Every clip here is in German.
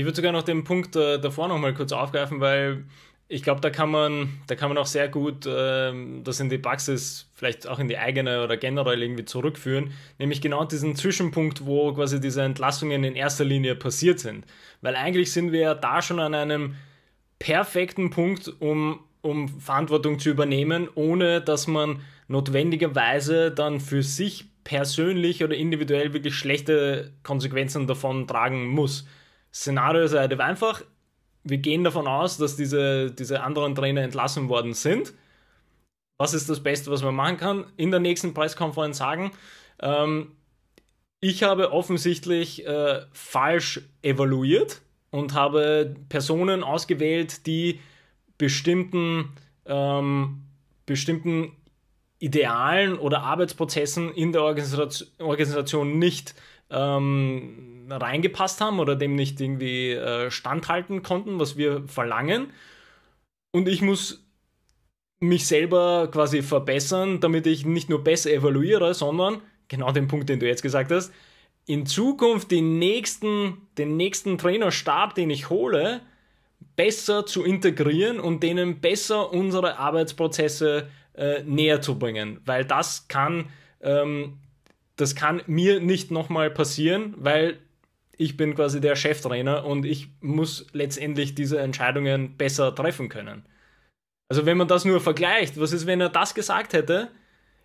Ich würde sogar noch den Punkt äh, davor nochmal kurz aufgreifen, weil ich glaube, da kann man, da kann man auch sehr gut ähm, das in die Praxis, vielleicht auch in die eigene oder generell irgendwie zurückführen, nämlich genau diesen Zwischenpunkt, wo quasi diese Entlassungen in erster Linie passiert sind. Weil eigentlich sind wir ja da schon an einem perfekten Punkt, um, um Verantwortung zu übernehmen, ohne dass man notwendigerweise dann für sich persönlich oder individuell wirklich schlechte Konsequenzen davon tragen muss. Szenario ist relativ einfach. Wir gehen davon aus, dass diese, diese anderen Trainer entlassen worden sind. Was ist das Beste, was man machen kann? In der nächsten Pressekonferenz sagen, ähm, ich habe offensichtlich äh, falsch evaluiert und habe Personen ausgewählt, die bestimmten, ähm, bestimmten Idealen oder Arbeitsprozessen in der Organisation, Organisation nicht ähm, reingepasst haben oder dem nicht irgendwie äh, standhalten konnten, was wir verlangen. Und ich muss mich selber quasi verbessern, damit ich nicht nur besser evaluiere, sondern genau den Punkt, den du jetzt gesagt hast, in Zukunft den nächsten, den nächsten Trainerstab, den ich hole, besser zu integrieren und denen besser unsere Arbeitsprozesse äh, näher zu bringen. Weil das kann ähm, das kann mir nicht nochmal passieren, weil ich bin quasi der Cheftrainer und ich muss letztendlich diese Entscheidungen besser treffen können. Also wenn man das nur vergleicht, was ist, wenn er das gesagt hätte,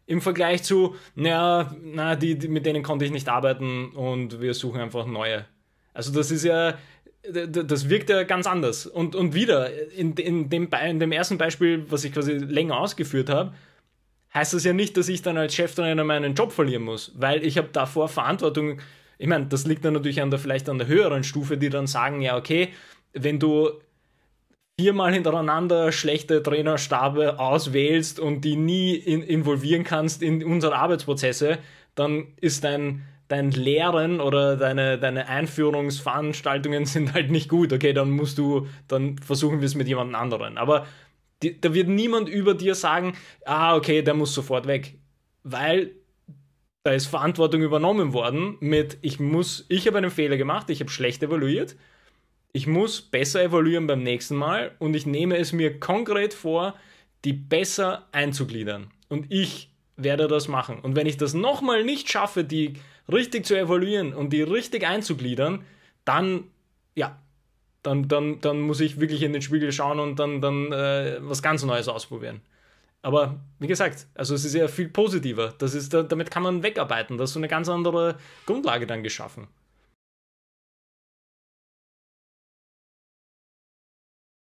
im Vergleich zu, naja, na, die, die, mit denen konnte ich nicht arbeiten und wir suchen einfach neue. Also das ist ja, das wirkt ja ganz anders. Und, und wieder, in, in, dem, in dem ersten Beispiel, was ich quasi länger ausgeführt habe, heißt das ja nicht, dass ich dann als Cheftrainer meinen Job verlieren muss, weil ich habe davor Verantwortung. Ich meine, das liegt dann natürlich an der, vielleicht an der höheren Stufe, die dann sagen, ja, okay, wenn du viermal hintereinander schlechte Trainerstabe auswählst und die nie in, involvieren kannst in unsere Arbeitsprozesse, dann ist dein, dein Lehren oder deine, deine Einführungsveranstaltungen sind halt nicht gut. Okay, dann musst du, dann versuchen wir es mit jemand anderen. Aber die, da wird niemand über dir sagen, ah, okay, der muss sofort weg. Weil da ist Verantwortung übernommen worden mit, ich muss, ich habe einen Fehler gemacht, ich habe schlecht evaluiert, ich muss besser evaluieren beim nächsten Mal und ich nehme es mir konkret vor, die besser einzugliedern. Und ich werde das machen. Und wenn ich das nochmal nicht schaffe, die richtig zu evaluieren und die richtig einzugliedern, dann, ja, dann, dann, dann muss ich wirklich in den Spiegel schauen und dann, dann äh, was ganz Neues ausprobieren. Aber wie gesagt, also es ist ja viel positiver. Das ist, damit kann man wegarbeiten. Da ist so eine ganz andere Grundlage dann geschaffen.